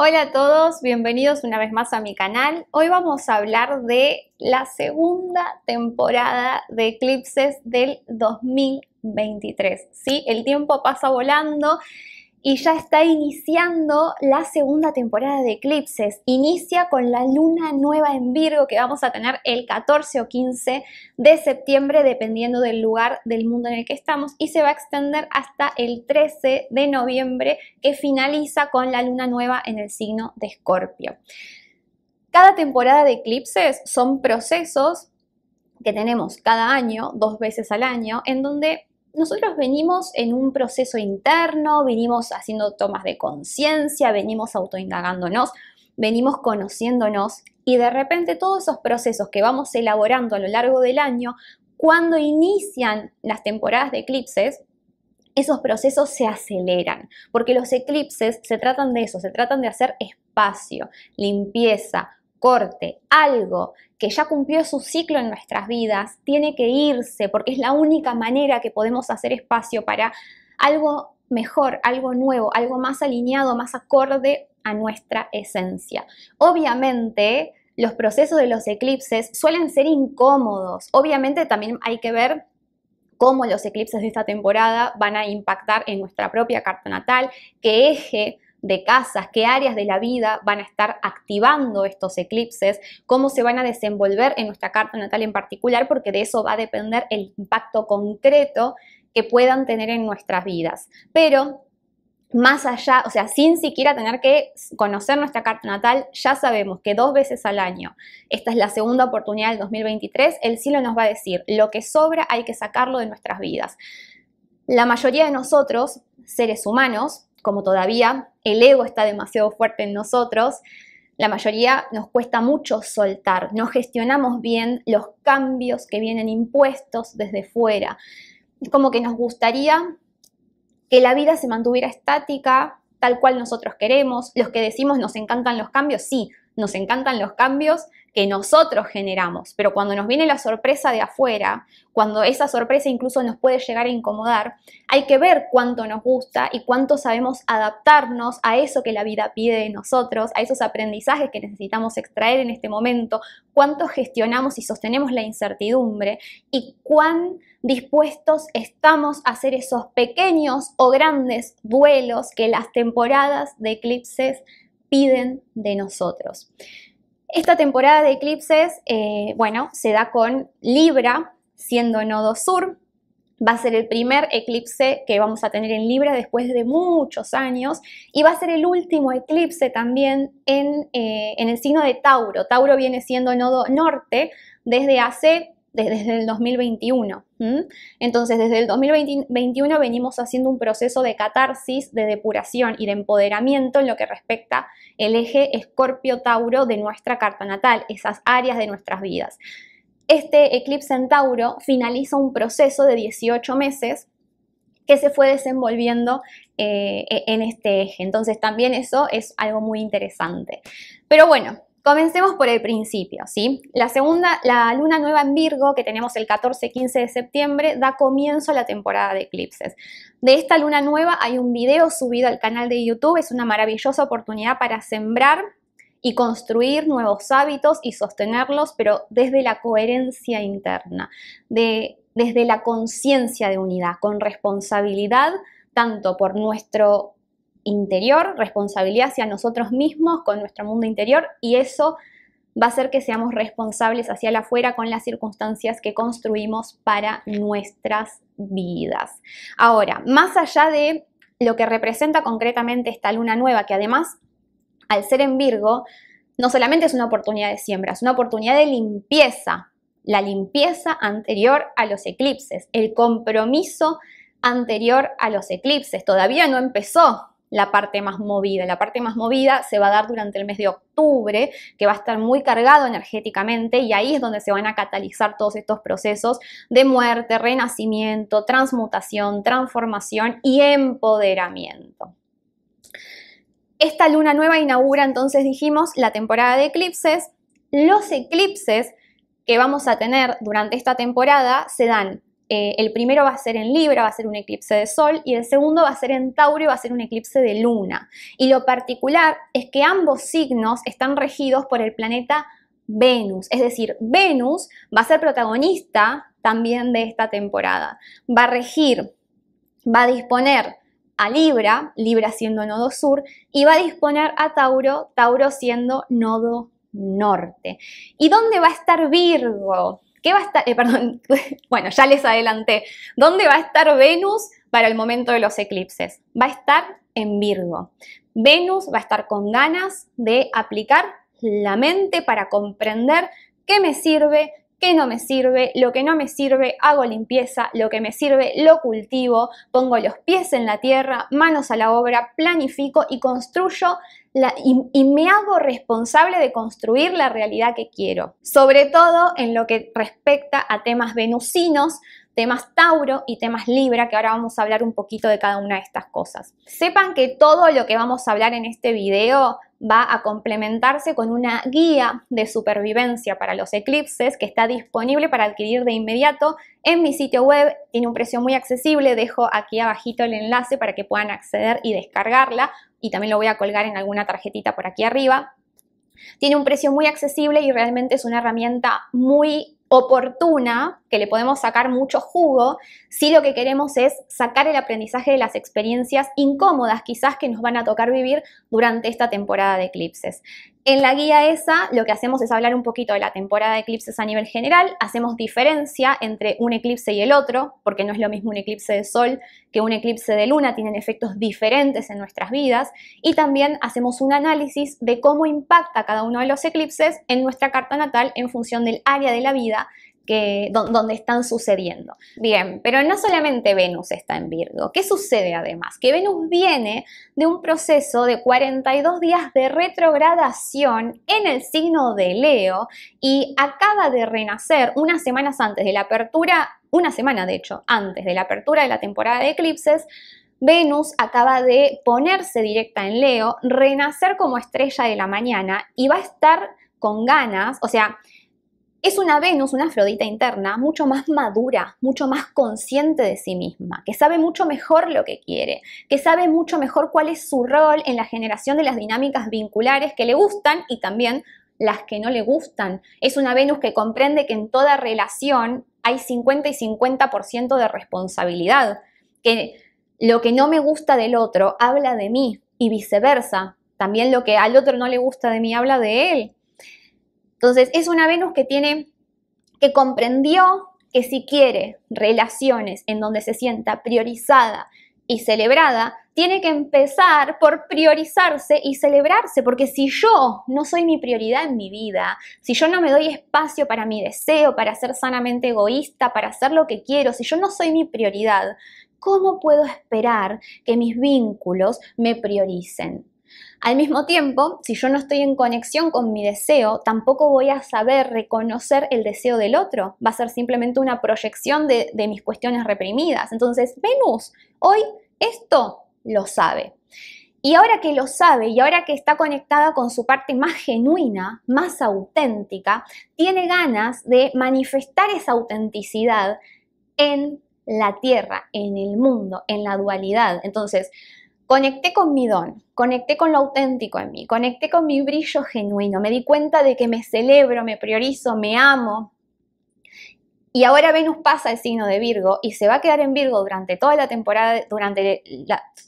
Hola a todos, bienvenidos una vez más a mi canal. Hoy vamos a hablar de la segunda temporada de Eclipses del 2023. Sí, el tiempo pasa volando y ya está iniciando la segunda temporada de eclipses. Inicia con la luna nueva en Virgo que vamos a tener el 14 o 15 de septiembre dependiendo del lugar del mundo en el que estamos y se va a extender hasta el 13 de noviembre que finaliza con la luna nueva en el signo de Escorpio. Cada temporada de eclipses son procesos que tenemos cada año, dos veces al año, en donde nosotros venimos en un proceso interno, venimos haciendo tomas de conciencia, venimos autoindagándonos, venimos conociéndonos y de repente todos esos procesos que vamos elaborando a lo largo del año, cuando inician las temporadas de eclipses, esos procesos se aceleran, porque los eclipses se tratan de eso, se tratan de hacer espacio, limpieza, corte, algo que ya cumplió su ciclo en nuestras vidas, tiene que irse porque es la única manera que podemos hacer espacio para algo mejor, algo nuevo, algo más alineado, más acorde a nuestra esencia. Obviamente, los procesos de los eclipses suelen ser incómodos. Obviamente también hay que ver cómo los eclipses de esta temporada van a impactar en nuestra propia carta natal, qué eje de casas, qué áreas de la vida van a estar activando estos eclipses, cómo se van a desenvolver en nuestra carta natal en particular, porque de eso va a depender el impacto concreto que puedan tener en nuestras vidas. Pero más allá, o sea, sin siquiera tener que conocer nuestra carta natal, ya sabemos que dos veces al año, esta es la segunda oportunidad del 2023, el cielo nos va a decir, lo que sobra hay que sacarlo de nuestras vidas. La mayoría de nosotros, seres humanos, como todavía el ego está demasiado fuerte en nosotros, la mayoría nos cuesta mucho soltar, no gestionamos bien los cambios que vienen impuestos desde fuera. Es como que nos gustaría que la vida se mantuviera estática, tal cual nosotros queremos, los que decimos nos encantan los cambios, sí, nos encantan los cambios que nosotros generamos, pero cuando nos viene la sorpresa de afuera, cuando esa sorpresa incluso nos puede llegar a incomodar, hay que ver cuánto nos gusta y cuánto sabemos adaptarnos a eso que la vida pide de nosotros, a esos aprendizajes que necesitamos extraer en este momento, cuánto gestionamos y sostenemos la incertidumbre y cuán dispuestos estamos a hacer esos pequeños o grandes duelos que las temporadas de eclipses piden de nosotros. Esta temporada de eclipses, eh, bueno, se da con Libra, siendo nodo sur. Va a ser el primer eclipse que vamos a tener en Libra después de muchos años y va a ser el último eclipse también en, eh, en el signo de Tauro. Tauro viene siendo nodo norte desde hace desde el 2021. Entonces, desde el 2021 venimos haciendo un proceso de catarsis, de depuración y de empoderamiento en lo que respecta el eje Escorpio-Tauro de nuestra carta natal, esas áreas de nuestras vidas. Este eclipse en Tauro finaliza un proceso de 18 meses que se fue desenvolviendo eh, e, en este eje. Entonces también eso es algo muy interesante. Pero bueno, Comencemos por el principio, ¿sí? La segunda, la luna nueva en Virgo, que tenemos el 14-15 de septiembre, da comienzo a la temporada de eclipses. De esta luna nueva hay un video subido al canal de YouTube, es una maravillosa oportunidad para sembrar y construir nuevos hábitos y sostenerlos, pero desde la coherencia interna, de, desde la conciencia de unidad, con responsabilidad tanto por nuestro interior, responsabilidad hacia nosotros mismos, con nuestro mundo interior, y eso va a hacer que seamos responsables hacia la afuera con las circunstancias que construimos para nuestras vidas. Ahora, más allá de lo que representa concretamente esta luna nueva, que además, al ser en Virgo, no solamente es una oportunidad de siembra, es una oportunidad de limpieza, la limpieza anterior a los eclipses, el compromiso anterior a los eclipses. Todavía no empezó la parte más movida. La parte más movida se va a dar durante el mes de octubre, que va a estar muy cargado energéticamente y ahí es donde se van a catalizar todos estos procesos de muerte, renacimiento, transmutación, transformación y empoderamiento. Esta luna nueva inaugura, entonces dijimos, la temporada de eclipses. Los eclipses que vamos a tener durante esta temporada se dan eh, el primero va a ser en Libra, va a ser un eclipse de Sol, y el segundo va a ser en Tauro y va a ser un eclipse de Luna. Y lo particular es que ambos signos están regidos por el planeta Venus, es decir, Venus va a ser protagonista también de esta temporada. Va a regir, va a disponer a Libra, Libra siendo nodo sur, y va a disponer a Tauro, Tauro siendo nodo norte. ¿Y dónde va a estar Virgo? va a estar, eh, perdón, bueno, ya les adelanté, ¿dónde va a estar Venus para el momento de los eclipses? Va a estar en Virgo. Venus va a estar con ganas de aplicar la mente para comprender qué me sirve, qué no me sirve, lo que no me sirve, hago limpieza, lo que me sirve, lo cultivo, pongo los pies en la tierra, manos a la obra, planifico y construyo y, y, me hago responsable de construir la realidad que quiero, sobre todo en lo que respecta a temas venusinos temas Tauro y temas Libra, que ahora vamos a hablar un poquito de cada una de estas cosas. Sepan que todo lo que vamos a hablar en este video va a complementarse con una guía de supervivencia para los eclipses que está disponible para adquirir de inmediato en mi sitio web. Tiene un precio muy accesible, dejo aquí abajito el enlace para que puedan acceder y descargarla y también lo voy a colgar en alguna tarjetita por aquí arriba. Tiene un precio muy accesible y realmente es una herramienta muy oportuna, que le podemos sacar mucho jugo, si lo que queremos es sacar el aprendizaje de las experiencias incómodas quizás que nos van a tocar vivir durante esta temporada de eclipses. En la guía esa lo que hacemos es hablar un poquito de la temporada de eclipses a nivel general, hacemos diferencia entre un eclipse y el otro, porque no es lo mismo un eclipse de sol que un eclipse de luna, tienen efectos diferentes en nuestras vidas, y también hacemos un análisis de cómo impacta cada uno de los eclipses en nuestra carta natal en función del área de la vida donde están sucediendo. Bien, pero no solamente Venus está en Virgo. ¿Qué sucede además? Que Venus viene de un proceso de 42 días de retrogradación en el signo de Leo y acaba de renacer unas semanas antes de la apertura, una semana de hecho, antes de la apertura de la temporada de eclipses, Venus acaba de ponerse directa en Leo, renacer como estrella de la mañana y va a estar con ganas, o sea, es una Venus, una Afrodita interna, mucho más madura, mucho más consciente de sí misma, que sabe mucho mejor lo que quiere, que sabe mucho mejor cuál es su rol en la generación de las dinámicas vinculares que le gustan y también las que no le gustan. Es una Venus que comprende que en toda relación hay 50 y 50% de responsabilidad, que lo que no me gusta del otro habla de mí y viceversa. También lo que al otro no le gusta de mí habla de él entonces es una Venus que tiene, que comprendió que si quiere relaciones en donde se sienta priorizada y celebrada, tiene que empezar por priorizarse y celebrarse, porque si yo no soy mi prioridad en mi vida, si yo no me doy espacio para mi deseo, para ser sanamente egoísta, para hacer lo que quiero, si yo no soy mi prioridad, ¿cómo puedo esperar que mis vínculos me prioricen? Al mismo tiempo, si yo no estoy en conexión con mi deseo, tampoco voy a saber reconocer el deseo del otro. Va a ser simplemente una proyección de, mis cuestiones reprimidas. Entonces, Venus, hoy esto lo sabe. Y ahora que lo sabe y ahora que está conectada con su parte más genuina, más auténtica, tiene ganas de manifestar esa autenticidad en la tierra, en el mundo, en la dualidad. Entonces, Conecté con mi don, conecté con lo auténtico en mí, conecté con mi brillo genuino, me di cuenta de que me celebro, me priorizo, me amo. Y ahora Venus pasa el signo de Virgo y se va a quedar en Virgo durante toda la temporada, durante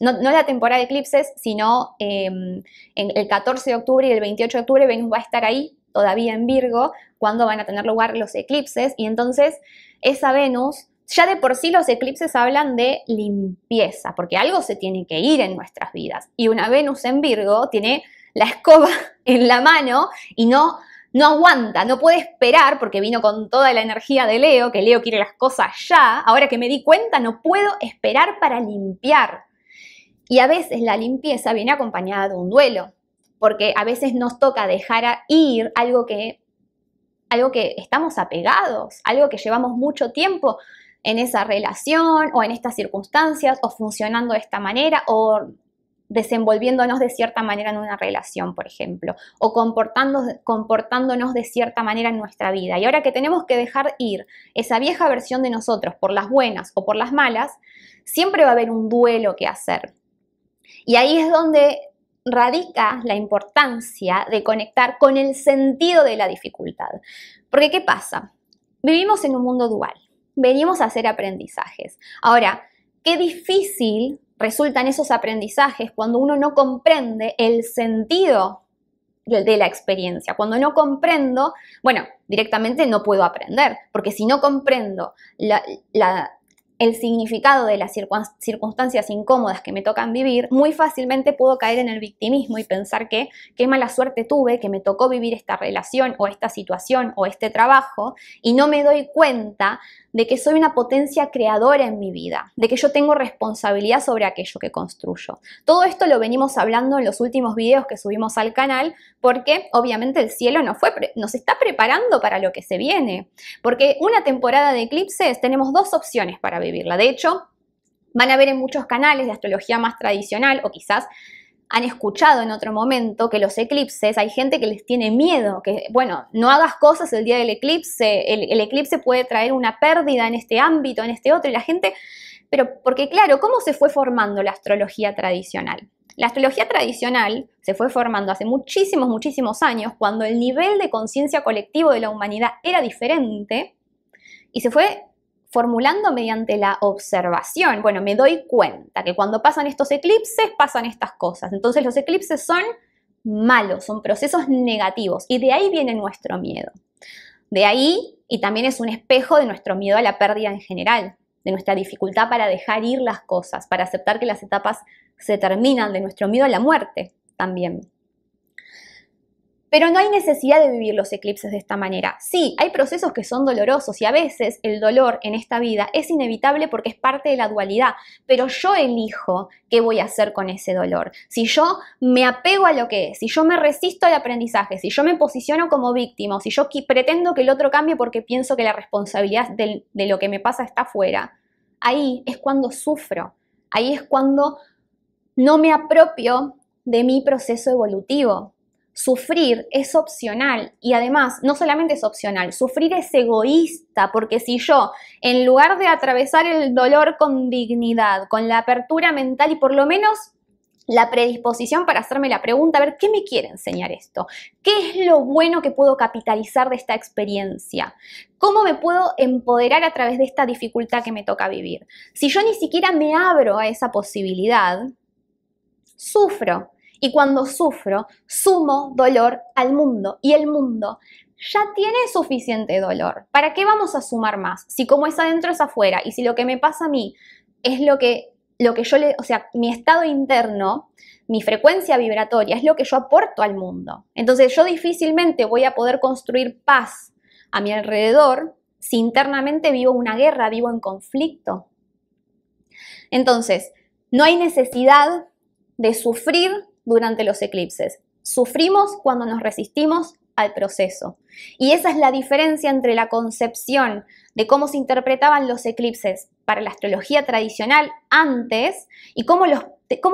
no, la temporada de eclipses, sino em, en el 14 de octubre y el 28 de octubre Venus va a estar ahí todavía en Virgo, cuando van a tener lugar los eclipses, y entonces esa Venus ya de por sí los eclipses hablan de limpieza, porque algo se tiene que ir en nuestras vidas. Y una Venus en Virgo tiene la escoba en la mano y no, no aguanta, no puede esperar porque vino con toda la energía de Leo, que Leo quiere las cosas ya. Ahora que me di cuenta, no puedo esperar para limpiar. Y a veces la limpieza viene acompañada de un duelo, porque a veces nos toca dejar ir algo que algo que estamos apegados, algo que llevamos mucho tiempo, en esa relación o en estas circunstancias o funcionando de esta manera o desenvolviéndonos de cierta manera en una relación, por ejemplo, o comportándonos de cierta manera en nuestra vida. Y ahora que tenemos que dejar ir esa vieja versión de nosotros por las buenas o por las malas, siempre va a haber un duelo que hacer. Y ahí es donde radica la importancia de conectar con el sentido de la dificultad. Porque ¿qué pasa? Vivimos en un mundo dual venimos a hacer aprendizajes. Ahora, qué difícil resultan esos aprendizajes cuando uno no comprende el sentido de la experiencia. Cuando no comprendo, bueno, directamente no puedo aprender, porque si no comprendo la, el significado de las circunstancias incómodas que me tocan vivir, muy fácilmente puedo caer en el victimismo y pensar que qué mala suerte tuve, que me tocó vivir esta relación o esta situación o este trabajo y no me doy cuenta de que soy una potencia creadora en mi vida, de que yo tengo responsabilidad sobre aquello que construyo. Todo esto lo venimos hablando en los últimos videos que subimos al canal porque obviamente el cielo nos, nos está preparando para lo que se viene, porque una temporada de eclipses tenemos dos opciones para vivir de hecho, van a ver en muchos canales de astrología más tradicional o quizás han escuchado en otro momento que los eclipses, hay gente que les tiene miedo, que bueno, no hagas cosas el día del eclipse, el, el, eclipse puede traer una pérdida en este ámbito, en este otro, y la gente, pero porque claro, ¿cómo se fue formando la astrología tradicional? La astrología tradicional se fue formando hace muchísimos, muchísimos años, cuando el nivel de conciencia colectivo de la humanidad era diferente y se fue formulando mediante la observación. Bueno, me doy cuenta que cuando pasan estos eclipses pasan estas cosas. Entonces los eclipses son malos, son procesos negativos y de ahí viene nuestro miedo. De ahí, y también es un espejo de nuestro miedo a la pérdida en general, de nuestra dificultad para dejar ir las cosas, para aceptar que las etapas se terminan, de nuestro miedo a la muerte también. Pero no hay necesidad de vivir los eclipses de esta manera. Sí, hay procesos que son dolorosos y a veces el dolor en esta vida es inevitable porque es parte de la dualidad, pero yo elijo qué voy a hacer con ese dolor. Si yo me apego a lo que es, si yo me resisto al aprendizaje, si yo me posiciono como víctima, si yo pretendo que el otro cambie porque pienso que la responsabilidad de, lo que me pasa está fuera, ahí es cuando sufro, ahí es cuando no me apropio de mi proceso evolutivo, Sufrir es opcional y además no solamente es opcional, sufrir es egoísta porque si yo, en lugar de atravesar el dolor con dignidad, con la apertura mental y por lo menos la predisposición para hacerme la pregunta, a ver, ¿qué me quiere enseñar esto? ¿Qué es lo bueno que puedo capitalizar de esta experiencia? ¿Cómo me puedo empoderar a través de esta dificultad que me toca vivir? Si yo ni siquiera me abro a esa posibilidad, sufro. Y cuando sufro, sumo dolor al mundo y el mundo ya tiene suficiente dolor. ¿Para qué vamos a sumar más? Si como es adentro es afuera y si lo que me pasa a mí es lo que, lo que yo le, o sea, mi estado interno, mi frecuencia vibratoria es lo que yo aporto al mundo. Entonces yo difícilmente voy a poder construir paz a mi alrededor si internamente vivo una guerra, vivo en conflicto. Entonces, no hay necesidad de sufrir durante los eclipses. Sufrimos cuando nos resistimos al proceso. Y esa es la diferencia entre la concepción de cómo se interpretaban los eclipses para la astrología tradicional antes y cómo, los,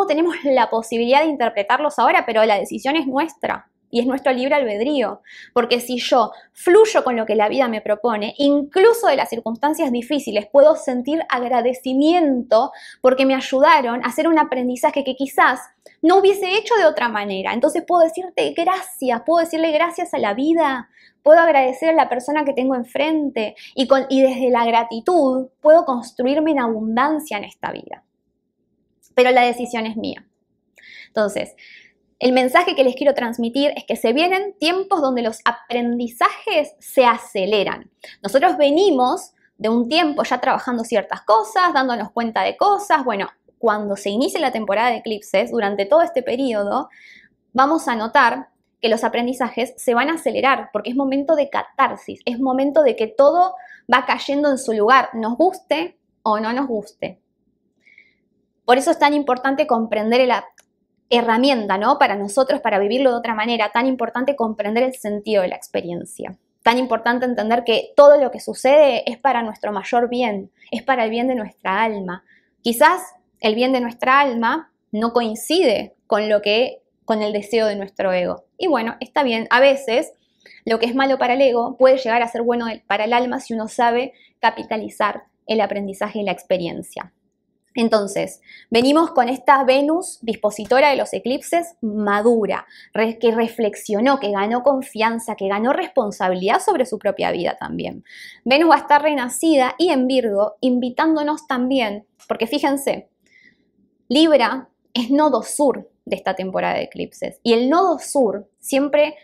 tenemos la posibilidad de interpretarlos ahora, pero la decisión es nuestra y es nuestro libre albedrío, porque si yo fluyo con lo que la vida me propone, incluso de las circunstancias difíciles, puedo sentir agradecimiento porque me ayudaron a hacer un aprendizaje que quizás no hubiese hecho de otra manera. Entonces puedo decirte gracias, puedo decirle gracias a la vida, puedo agradecer a la persona que tengo enfrente y, con, desde la gratitud puedo construirme en abundancia en esta vida. Pero la decisión es mía. Entonces, el mensaje que les quiero transmitir es que se vienen tiempos donde los aprendizajes se aceleran. Nosotros venimos de un tiempo ya trabajando ciertas cosas, dándonos cuenta de cosas. Bueno, cuando se inicie la temporada de eclipses, durante todo este periodo, vamos a notar que los aprendizajes se van a acelerar porque es momento de catarsis, es momento de que todo va cayendo en su lugar, nos guste o no nos guste. Por eso es tan importante comprender el, herramienta, ¿no? Para nosotros, para vivirlo de otra manera, tan importante comprender el sentido de la experiencia. Tan importante entender que todo lo que sucede es para nuestro mayor bien, es para el bien de nuestra alma. Quizás el bien de nuestra alma no coincide con lo que con el deseo de nuestro ego. Y bueno, está bien, a veces lo que es malo para el ego puede llegar a ser bueno para el alma si uno sabe capitalizar el aprendizaje y la experiencia. Entonces, venimos con esta Venus, dispositora de los eclipses, madura, que reflexionó, que ganó confianza, que ganó responsabilidad sobre su propia vida también. Venus va a estar renacida y en Virgo, invitándonos también, porque fíjense, Libra es nodo sur de esta temporada de eclipses y el nodo sur siempre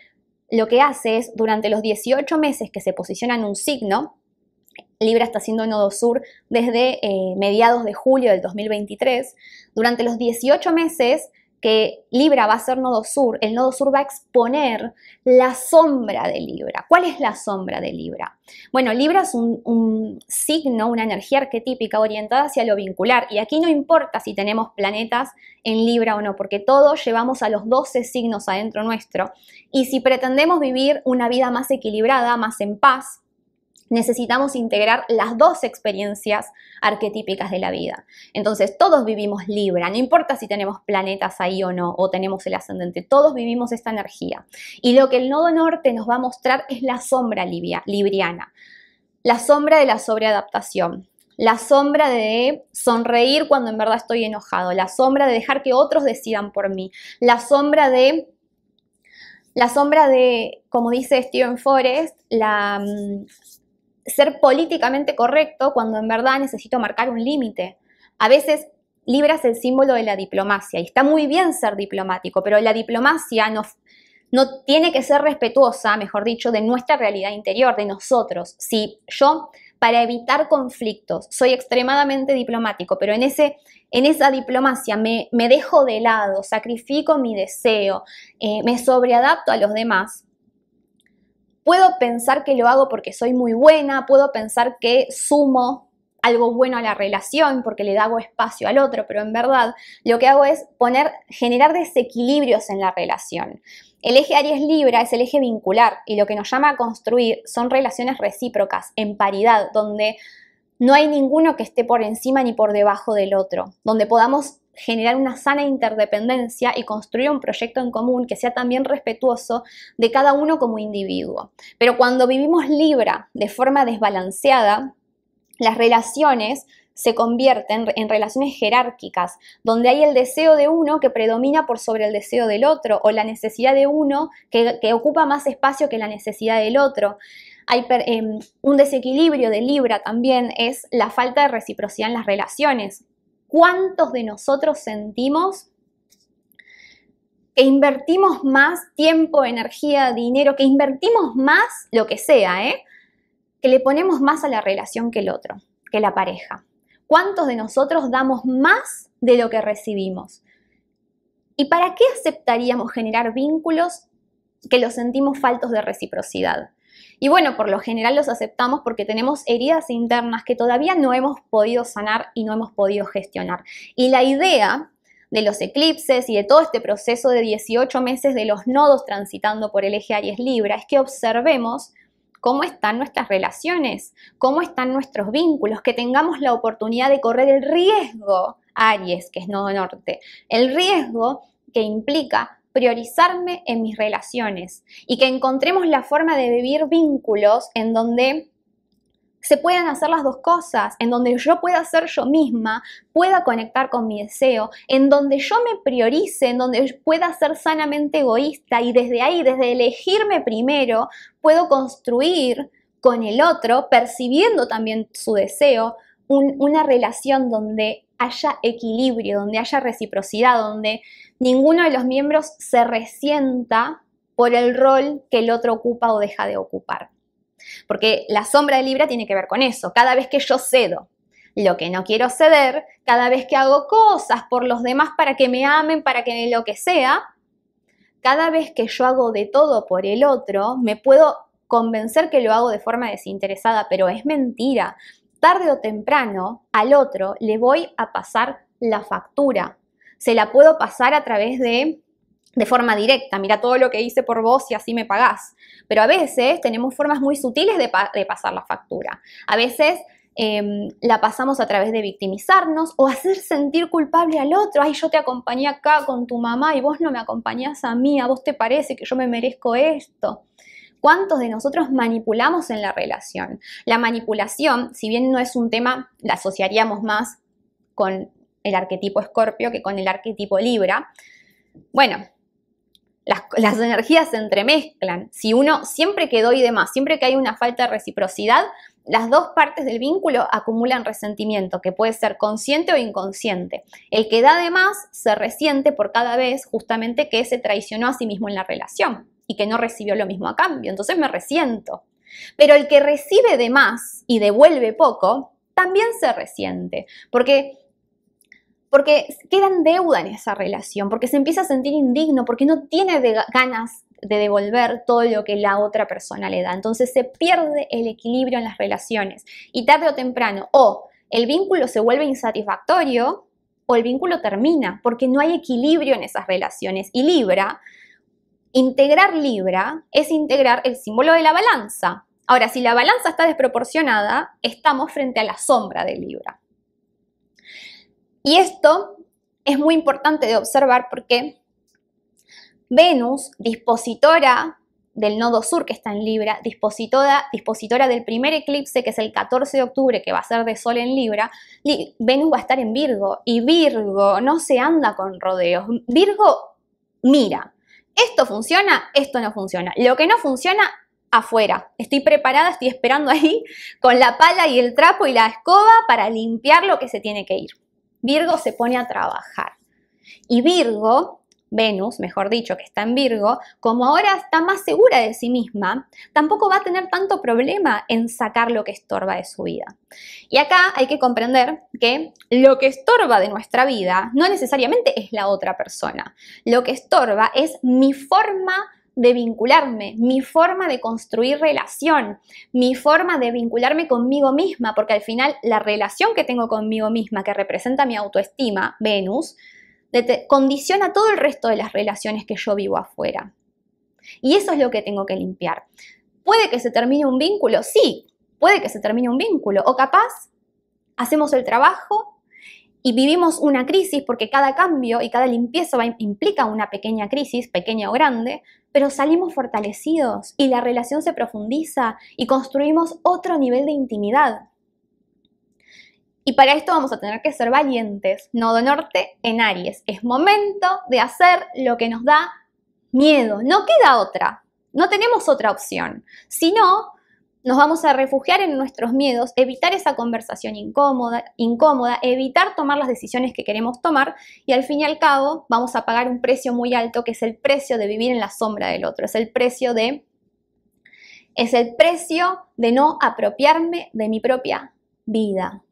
lo que hace es, durante los 18 meses que se posiciona en un signo, Libra está haciendo nodo sur desde eh, mediados de julio del 2023. Durante los 18 meses que Libra va a ser nodo sur, el nodo sur va a exponer la sombra de Libra. ¿Cuál es la sombra de Libra? Bueno, Libra es un, un signo, una energía arquetípica orientada hacia lo vincular y aquí no importa si tenemos planetas en Libra o no, porque todos llevamos a los 12 signos adentro nuestro y si pretendemos vivir una vida más equilibrada, más en paz, necesitamos integrar las dos experiencias arquetípicas de la vida. Entonces, todos vivimos Libra, no importa si tenemos planetas ahí o no, o tenemos el ascendente, todos vivimos esta energía. Y lo que el nodo norte nos va a mostrar es la sombra libriana, la sombra de la sobreadaptación. La sombra de sonreír cuando en verdad estoy enojado, la sombra de dejar que otros decidan por mí, la sombra de la sombra de, como dice Stephen Forrest, la, mm, ser políticamente correcto cuando en verdad necesito marcar un límite. A veces Libras el símbolo de la diplomacia y está muy bien ser diplomático, pero la diplomacia no, no tiene que ser respetuosa, mejor dicho, de nuestra realidad interior, de nosotros. Si yo, para evitar conflictos, soy extremadamente diplomático, pero en, ese, en esa diplomacia me, dejo de lado, sacrifico mi deseo, eh, me sobreadapto a los demás, Puedo pensar que lo hago porque soy muy buena, puedo pensar que sumo algo bueno a la relación porque le hago espacio al otro, pero en verdad lo que hago es poner, generar desequilibrios en la relación. El eje Aries Libra es el eje vincular y lo que nos llama a construir son relaciones recíprocas, en paridad, donde no hay ninguno que esté por encima ni por debajo del otro, donde podamos generar una sana interdependencia y construir un proyecto en común que sea también respetuoso de cada uno como individuo. Pero cuando vivimos Libra de forma desbalanceada, las relaciones se convierten en relaciones jerárquicas, donde hay el deseo de uno que predomina por sobre el deseo del otro, o la necesidad de uno que, ocupa más espacio que la necesidad del otro. Em, un desequilibrio de Libra también es la falta de reciprocidad en las relaciones. ¿Cuántos de nosotros sentimos que invertimos más tiempo, energía, dinero, que invertimos más lo que sea, ¿eh? que le ponemos más a la relación que el otro, que la pareja? ¿Cuántos de nosotros damos más de lo que recibimos? ¿Y para qué aceptaríamos generar vínculos que los sentimos faltos de reciprocidad? Y bueno, por lo general los aceptamos porque tenemos heridas internas que todavía no hemos podido sanar y no hemos podido gestionar. Y la idea de los eclipses y de todo este proceso de 18 meses de los nodos transitando por el eje Aries Libra es que observemos cómo están nuestras relaciones, cómo están nuestros vínculos, que tengamos la oportunidad de correr el riesgo, Aries, que es nodo norte, el riesgo que implica priorizarme en mis relaciones y que encontremos la forma de vivir vínculos en donde se puedan hacer las dos cosas, en donde yo pueda ser yo misma, pueda conectar con mi deseo, en donde yo me priorice, en donde pueda ser sanamente egoísta y desde ahí, desde elegirme primero, puedo construir con el otro, percibiendo también su deseo, una relación donde haya equilibrio, donde haya reciprocidad, donde ninguno de los miembros se resienta por el rol que el otro ocupa o deja de ocupar. Porque la sombra de Libra tiene que ver con eso. Cada vez que yo cedo lo que no quiero ceder, cada vez que hago cosas por los demás para que me amen, para que lo que sea, cada vez que yo hago de todo por el otro, me puedo convencer que lo hago de forma desinteresada, pero es mentira. Tarde o temprano al otro le voy a pasar la factura se la puedo pasar a través de de forma directa, mira todo lo que hice por vos y así me pagás. Pero a veces tenemos formas muy sutiles de, pasar la factura. A veces em, la pasamos a través de victimizarnos o hacer sentir culpable al otro. Ay, yo te acompañé acá con tu mamá y vos no me acompañás a mí, a vos te parece que yo me merezco esto. ¿Cuántos de nosotros manipulamos en la relación? La manipulación, si bien no es un tema, la asociaríamos más con el arquetipo Escorpio que con el arquetipo Libra. Bueno, las, energías se entremezclan. Si uno siempre que doy de más, siempre que hay una falta de reciprocidad, las dos partes del vínculo acumulan resentimiento, que puede ser consciente o inconsciente. El que da de más se resiente por cada vez justamente que se traicionó a sí mismo en la relación y que no recibió lo mismo a cambio. Entonces me resiento. Pero el que recibe de más y devuelve poco, también se resiente, porque porque queda en deuda en esa relación, porque se empieza a sentir indigno, porque no tiene ganas de devolver todo lo que la otra persona le da. Entonces se pierde el equilibrio en las relaciones y tarde o temprano o el vínculo se vuelve insatisfactorio o el vínculo termina porque no hay equilibrio en esas relaciones. Y Libra, integrar Libra es integrar el símbolo de la balanza. Ahora, si la balanza está desproporcionada, estamos frente a la sombra de Libra. Y esto es muy importante de observar porque Venus, dispositora del nodo sur que está en Libra, dispositora, dispositora del primer eclipse que es el 14 de octubre que va a ser de Sol en Libra, Venus va a estar en Virgo y Virgo no se anda con rodeos, Virgo mira, esto funciona, esto no funciona, lo que no funciona afuera. Estoy preparada, estoy esperando ahí con la pala y el trapo y la escoba para limpiar lo que se tiene que ir. Virgo se pone a trabajar. Y Virgo, Venus, mejor dicho, que está en Virgo, como ahora está más segura de sí misma, tampoco va a tener tanto problema en sacar lo que estorba de su vida. Y acá hay que comprender que lo que estorba de nuestra vida no necesariamente es la otra persona. Lo que estorba es mi forma de vincularme, mi forma de construir relación, mi forma de vincularme conmigo misma, porque al final la relación que tengo conmigo misma, que representa mi autoestima, Venus, condiciona todo el resto de las relaciones que yo vivo afuera. Y eso es lo que tengo que limpiar. ¿Puede que se termine un vínculo? Sí, puede que se termine un vínculo. O capaz hacemos el trabajo y vivimos una crisis porque cada cambio y cada limpieza implica una pequeña crisis, pequeña o grande, pero salimos fortalecidos y la relación se profundiza y construimos otro nivel de intimidad. Y para esto vamos a tener que ser valientes. Nodo norte en Aries. Es momento de hacer lo que nos da miedo. No queda otra. No tenemos otra opción. Si no, nos vamos a refugiar en nuestros miedos, evitar esa conversación incómoda, incómoda, evitar tomar las decisiones que queremos tomar y al fin y al cabo vamos a pagar un precio muy alto que es el precio de vivir en la sombra del otro, es el precio de es el precio de no apropiarme de mi propia vida.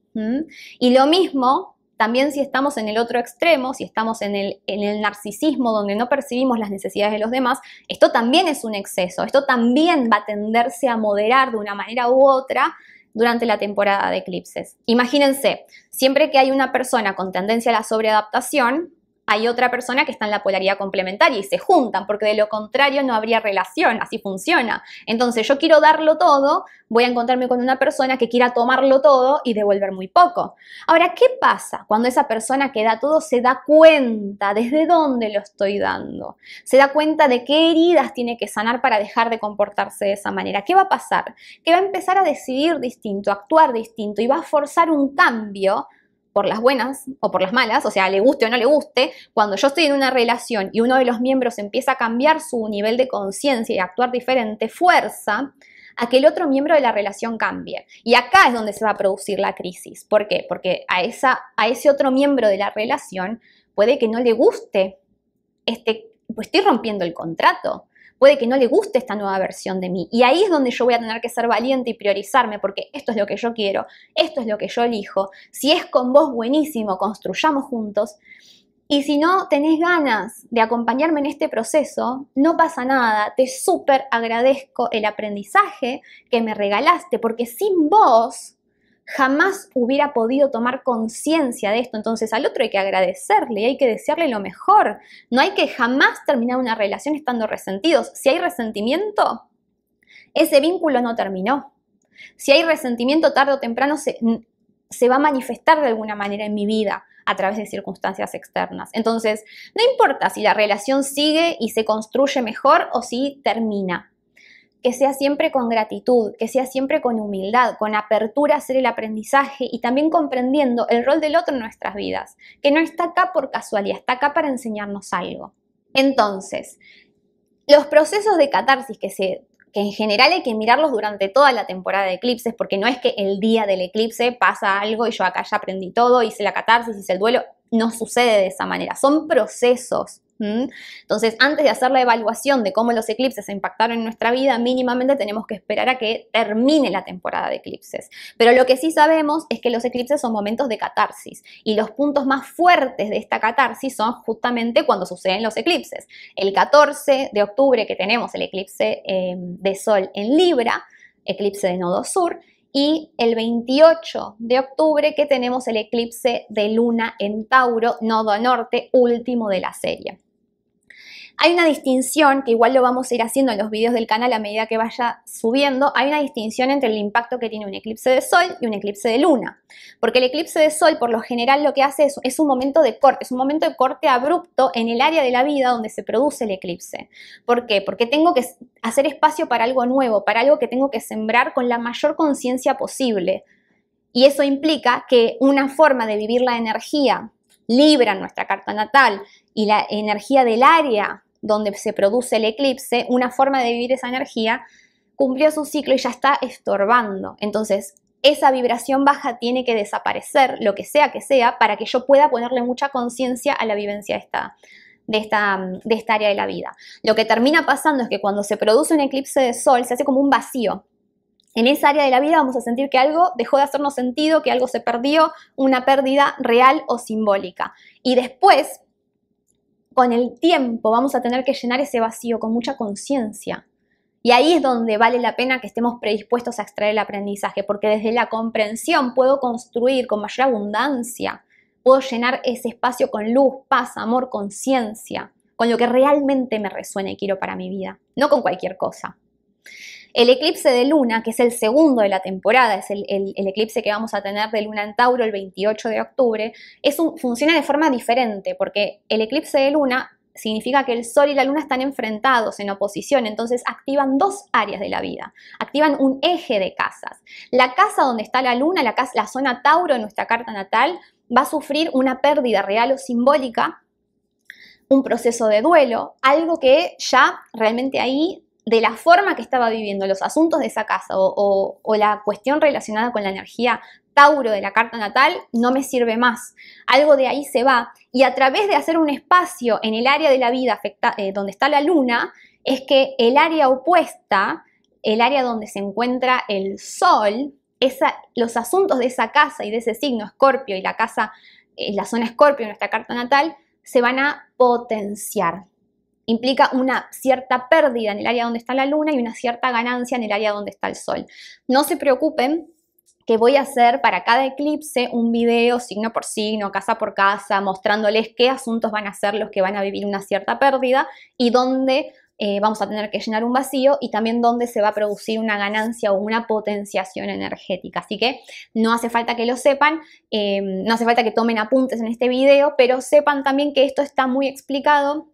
Y lo mismo también si estamos en el otro extremo, si estamos en el, en el narcisismo donde no percibimos las necesidades de los demás, esto también es un exceso, esto también va a tenderse a moderar de una manera u otra durante la temporada de eclipses. Imagínense, siempre que hay una persona con tendencia a la sobreadaptación, hay otra persona que está en la polaridad complementaria y se juntan, porque de lo contrario no habría relación, así funciona. Entonces yo quiero darlo todo, voy a encontrarme con una persona que quiera tomarlo todo y devolver muy poco. Ahora, ¿qué pasa cuando esa persona que da todo se da cuenta desde dónde lo estoy dando? Se da cuenta de qué heridas tiene que sanar para dejar de comportarse de esa manera. ¿Qué va a pasar? Que va a empezar a decidir distinto, actuar distinto y va a forzar un cambio por las buenas o por las malas, o sea, le guste o no le guste, cuando yo estoy en una relación y uno de los miembros empieza a cambiar su nivel de conciencia y actuar diferente, fuerza a que el otro miembro de la relación cambie. Y acá es donde se va a producir la crisis. ¿Por qué? Porque a, esa, a ese otro miembro de la relación puede que no le guste este, pues estoy rompiendo el contrato, puede que no le guste esta nueva versión de mí. Y ahí es donde yo voy a tener que ser valiente y priorizarme, porque esto es lo que yo quiero, esto es lo que yo elijo. Si es con vos, buenísimo, construyamos juntos. Y si no tenés ganas de acompañarme en este proceso, no pasa nada, te súper agradezco el aprendizaje que me regalaste, porque sin vos jamás hubiera podido tomar conciencia de esto. Entonces al otro hay que agradecerle, hay que desearle lo mejor. No hay que jamás terminar una relación estando resentidos. Si hay resentimiento, ese vínculo no terminó. Si hay resentimiento, tarde o temprano se, se va a manifestar de alguna manera en mi vida a través de circunstancias externas. Entonces, no importa si la relación sigue y se construye mejor o si termina que sea siempre con gratitud, que sea siempre con humildad, con apertura a hacer el aprendizaje y también comprendiendo el rol del otro en nuestras vidas, que no está acá por casualidad, está acá para enseñarnos algo. Entonces, los procesos de catarsis que se que en general hay que mirarlos durante toda la temporada de eclipses, porque no es que el día del eclipse pasa algo y yo acá ya aprendí todo, hice la catarsis, hice el duelo, no sucede de esa manera, son procesos entonces, antes de hacer la evaluación de cómo los eclipses impactaron en nuestra vida, mínimamente tenemos que esperar a que termine la temporada de eclipses. Pero lo que sí sabemos es que los eclipses son momentos de catarsis y los puntos más fuertes de esta catarsis son justamente cuando suceden los eclipses. El 14 de octubre que tenemos el eclipse eh, de Sol en Libra, eclipse de Nodo Sur, y el 28 de octubre que tenemos el eclipse de luna en Tauro, nodo norte, último de la serie. Hay una distinción, que igual lo vamos a ir haciendo en los vídeos del canal a medida que vaya subiendo, hay una distinción entre el impacto que tiene un eclipse de sol y un eclipse de luna. Porque el eclipse de sol por lo general lo que hace es, es un momento de corte, es un momento de corte abrupto en el área de la vida donde se produce el eclipse. ¿Por qué? Porque tengo que hacer espacio para algo nuevo, para algo que tengo que sembrar con la mayor conciencia posible. Y eso implica que una forma de vivir la energía Libra, nuestra carta natal, y la energía del área donde se produce el eclipse, una forma de vivir esa energía cumplió su ciclo y ya está estorbando. Entonces, esa vibración baja tiene que desaparecer, lo que sea que sea, para que yo pueda ponerle mucha conciencia a la vivencia de esta, de, esta, de esta área de la vida. Lo que termina pasando es que cuando se produce un eclipse de sol, se hace como un vacío, en esa área de la vida vamos a sentir que algo dejó de hacernos sentido, que algo se perdió, una pérdida real o simbólica. Y después, con el tiempo, vamos a tener que llenar ese vacío con mucha conciencia. Y ahí es donde vale la pena que estemos predispuestos a extraer el aprendizaje, porque desde la comprensión puedo construir con mayor abundancia, puedo llenar ese espacio con luz, paz, amor, conciencia, con lo que realmente me resuene y quiero para mi vida, no con cualquier cosa. El eclipse de luna, que es el segundo de la temporada, es el, eclipse que vamos a tener de luna en Tauro el 28 de octubre, es un, funciona de forma diferente, porque el eclipse de luna significa que el Sol y la Luna están enfrentados, en oposición, entonces activan dos áreas de la vida, activan un eje de casas. La casa donde está la Luna, la, casa, la zona Tauro en nuestra carta natal, va a sufrir una pérdida real o simbólica, un proceso de duelo, algo que ya realmente ahí de la forma que estaba viviendo los asuntos de esa casa o, la cuestión relacionada con la energía Tauro de la carta natal no me sirve más. Algo de ahí se va. Y a través de hacer un espacio en el área de la vida eh, donde está la luna, es que el área opuesta, el área donde se encuentra el sol, los asuntos de esa casa y de ese signo escorpio y la casa, eh, la zona escorpio en nuestra carta natal, se van a potenciar implica una cierta pérdida en el área donde está la luna y una cierta ganancia en el área donde está el sol. No se preocupen que voy a hacer para cada eclipse un video signo por signo, casa por casa, mostrándoles qué asuntos van a ser los que van a vivir una cierta pérdida y dónde eh, vamos a tener que llenar un vacío y también dónde se va a producir una ganancia o una potenciación energética. Así que no hace falta que lo sepan, eh, no hace falta que tomen apuntes en este video, pero sepan también que esto está muy explicado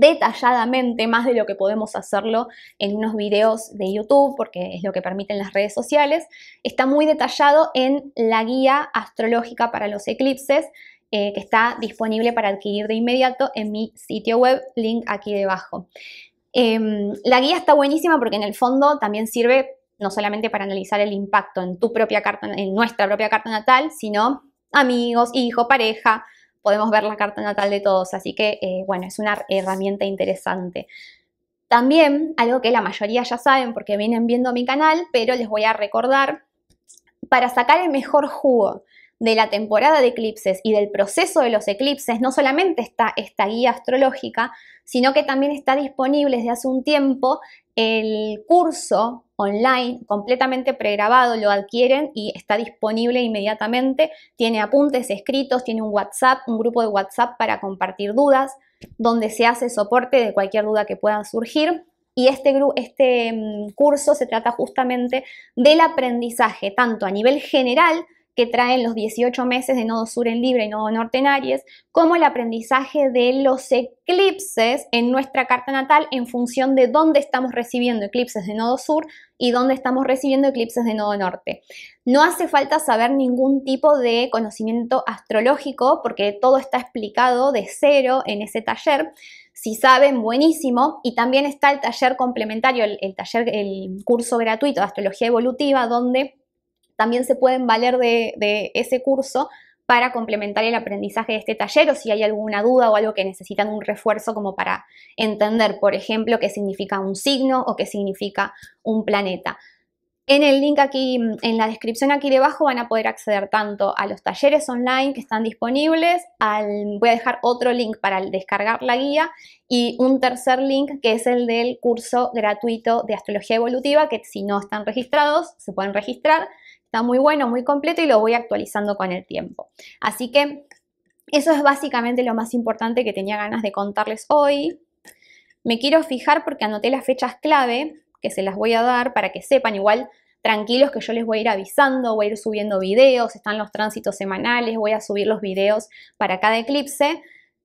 detalladamente más de lo que podemos hacerlo en unos videos de YouTube, porque es lo que permiten las redes sociales. Está muy detallado en la guía astrológica para los eclipses, eh, que está disponible para adquirir de inmediato en mi sitio web, link aquí debajo. Em, la guía está buenísima porque en el fondo también sirve no solamente para analizar el impacto en tu propia carta, en nuestra propia carta natal, sino amigos, hijo, pareja, podemos ver la carta natal de todos, así que eh, bueno, es una herramienta interesante. También algo que la mayoría ya saben porque vienen viendo mi canal, pero les voy a recordar, para sacar el mejor jugo de la temporada de eclipses y del proceso de los eclipses, no solamente está esta guía astrológica, sino que también está disponible desde hace un tiempo el curso online, completamente pregrabado, lo adquieren y está disponible inmediatamente. Tiene apuntes escritos, tiene un WhatsApp, un grupo de WhatsApp para compartir dudas, donde se hace soporte de cualquier duda que pueda surgir. Y este, este mm, curso se trata justamente del aprendizaje, tanto a nivel general que traen los 18 meses de Nodo Sur en libre y Nodo Norte en Aries, como el aprendizaje de los eclipses en nuestra carta natal en función de dónde estamos recibiendo eclipses de Nodo Sur y dónde estamos recibiendo eclipses de Nodo Norte. No hace falta saber ningún tipo de conocimiento astrológico porque todo está explicado de cero en ese taller. Si saben, buenísimo. Y también está el taller complementario, el, taller, el curso gratuito de astrología evolutiva, donde también se pueden valer de, ese curso para complementar el aprendizaje de este taller o si hay alguna duda o algo que necesitan un refuerzo como para entender, por ejemplo, qué significa un signo o qué significa un planeta. En el link aquí, en la descripción aquí debajo van a poder acceder tanto a los talleres online que están disponibles, voy a dejar otro link para descargar la guía y un tercer link que es el del curso gratuito de astrología evolutiva que si no están registrados se pueden registrar Está muy bueno, muy completo y lo voy actualizando con el tiempo. Así que eso es básicamente lo más importante que tenía ganas de contarles hoy. Me quiero fijar porque anoté las fechas clave que se las voy a dar para que sepan igual tranquilos que yo les voy a ir avisando, voy a ir subiendo videos, están los tránsitos semanales, voy a subir los videos para cada eclipse.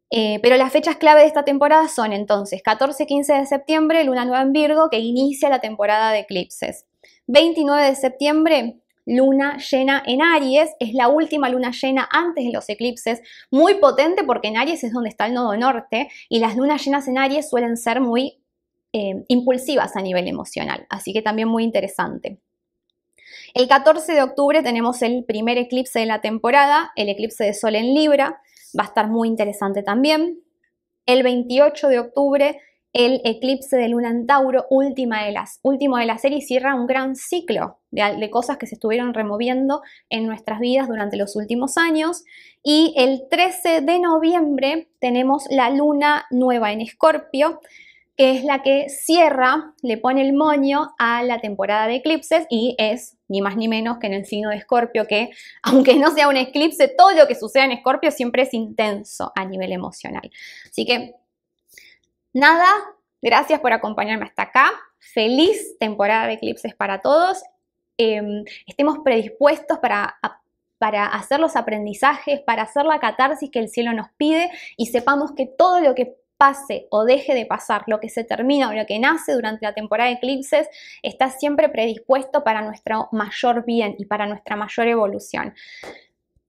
Eh, pero las fechas clave de esta temporada son entonces 14-15 de septiembre, luna nueva en Virgo, que inicia la temporada de eclipses. 29 de septiembre, luna llena en Aries, es la última luna llena antes de los eclipses, muy potente porque en Aries es donde está el nodo norte y las lunas llenas en Aries suelen ser muy eh, impulsivas a nivel emocional, así que también muy interesante. El 14 de octubre tenemos el primer eclipse de la temporada, el eclipse de Sol en Libra, va a estar muy interesante también. El 28 de octubre el eclipse de luna en Tauro, última de las, último de la serie, cierra un gran ciclo de, cosas que se estuvieron removiendo en nuestras vidas durante los últimos años. Y el 13 de noviembre tenemos la luna nueva en Escorpio, que es la que cierra, le pone el moño a la temporada de eclipses y es ni más ni menos que en el signo de Escorpio, que aunque no sea un eclipse, todo lo que suceda en Escorpio siempre es intenso a nivel emocional. Así que Nada, gracias por acompañarme hasta acá. Feliz temporada de eclipses para todos. Em, estemos predispuestos para, para hacer los aprendizajes, para hacer la catarsis que el cielo nos pide y sepamos que todo lo que pase o deje de pasar, lo que se termina o lo que nace durante la temporada de eclipses, está siempre predispuesto para nuestro mayor bien y para nuestra mayor evolución.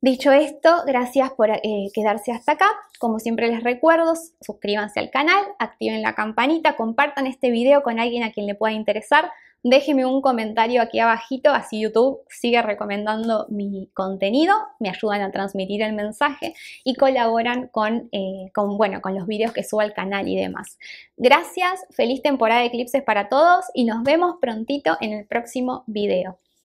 Dicho esto, gracias por eh, quedarse hasta acá. Como siempre les recuerdo, suscríbanse al canal, activen la campanita, compartan este video con alguien a quien le pueda interesar. Déjenme un comentario aquí abajito, así YouTube sigue recomendando mi contenido, me ayudan a transmitir el mensaje y colaboran con, eh, con, bueno, con los videos que subo al canal y demás. Gracias, feliz temporada de eclipses para todos y nos vemos prontito en el próximo video.